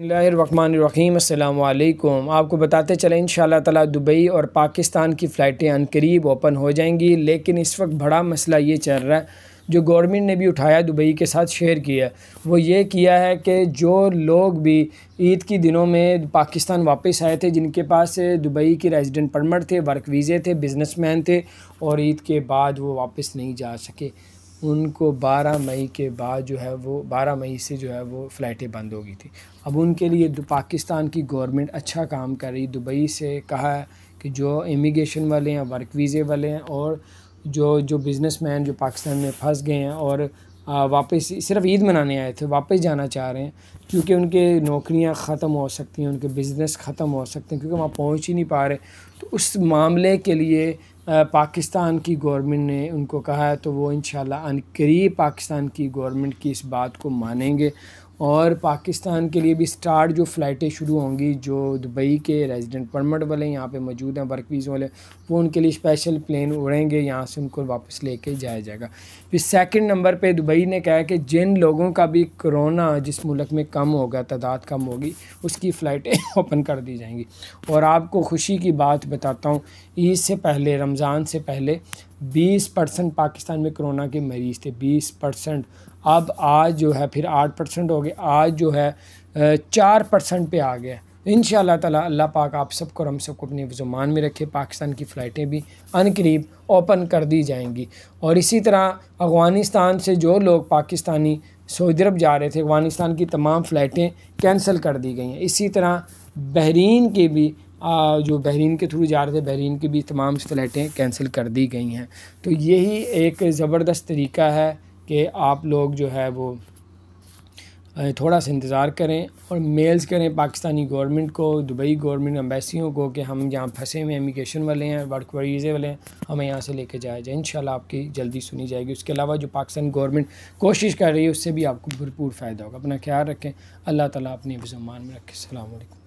अल्लाम आपको बताते चले इन ताला दुबई और पाकिस्तान की फ़्लाइटें अनकरीब ओपन हो जाएंगी लेकिन इस वक्त बड़ा मसला ये चल रहा है जो गवर्नमेंट ने भी उठाया दुबई के साथ शेयर किया वो ये किया है कि जो लोग भी ईद के दिनों में पाकिस्तान वापस आए थे जिनके पास दुबई के रेजिडेंट परमिट थे वर्क वीज़े थे बिजनेसमैन थे और ईद के बाद वो वापस नहीं जा सके उनको 12 मई के बाद जो है वो 12 मई से जो है वो फ़्लाइटें बंद हो गई थी अब उनके लिए पाकिस्तान की गवर्नमेंट अच्छा काम कर रही दुबई से कहा कि जो इमिग्रेशन वाले हैं वर्क वीज़े वाले हैं और जो जो बिजनेसमैन जो पाकिस्तान में फंस गए हैं और वापस सिर्फ ईद मनाने आए थे वापस जाना चाह रहे हैं क्योंकि उनके नौकरियां ख़त्म हो सकती हैं उनके बिज़नेस ख़त्म हो सकते हैं क्योंकि वहाँ पहुँच ही नहीं पा रहे तो उस मामले के लिए पाकिस्तान की गवर्नमेंट ने उनको कहा है तो वो इन शरीब पाकिस्तान की गवर्नमेंट की इस बात को मानेंगे और पाकिस्तान के लिए भी स्टार्ट जो फ़्लाइटें शुरू होंगी जो दुबई के रेजिडेंट परमट वाले यहाँ पे मौजूद हैं वर्क वीज़ वाले वो उनके लिए स्पेशल प्लेन उड़ेंगे यहाँ से उनको वापस लेके जाया जाएगा फिर सेकंड नंबर पे दुबई ने कहा कि जिन लोगों का भी कोरोना जिस मुल्क में कम होगा तादाद कम होगी उसकी फ़्लाइटें ओपन कर दी जाएंगी और आपको खुशी की बात बताता हूँ ईद से पहले रमज़ान से पहले 20 परसेंट पाकिस्तान में कोरोना के मरीज़ थे 20 परसेंट अब आज जो है फिर 8 परसेंट हो गए आज जो है चार परसेंट पर आ गया इन ताला अल्लाह पाक आप सबको और हम सबको अपने जुमान में रखे पाकिस्तान की फ़्लाइटें भी अनकरीब ओपन कर दी जाएंगी और इसी तरह अफ़गानिस्तान से जो लोग पाकिस्तानी सऊदी अरब जा रहे थे अफ़गानिस्तान की तमाम फ़्लाइटें कैंसिल कर दी गई हैं इसी तरह बहरीन के भी जो बहरीन के थ्रू जा रहे थे बहरीन की भी तमाम फ्लाइटें कैंसिल कर दी गई हैं तो यही एक ज़बरदस्त तरीका है कि आप लोग जो है वो थोड़ा सा इंतज़ार करें और मेल्स करें पाकिस्तानी गवर्नमेंट को दुबई गवर्नमेंट एम्बेसियों को कि हम यहाँ फंसे हुए इमिग्रेशन वाले हैं वर्क वीज़े वाले हैं हमें यहाँ से लेके जाया जाए इन आपकी जल्दी सुनी जाएगी उसके अलावा जो पाकिस्तान गवर्नमेंट कोशिश कर रही है उससे भी आपको भरपूर फ़ायदा होगा अपना ख्याल रखें अल्लाह ताली अपने हिफ्ज़मान में रखें अलैक्म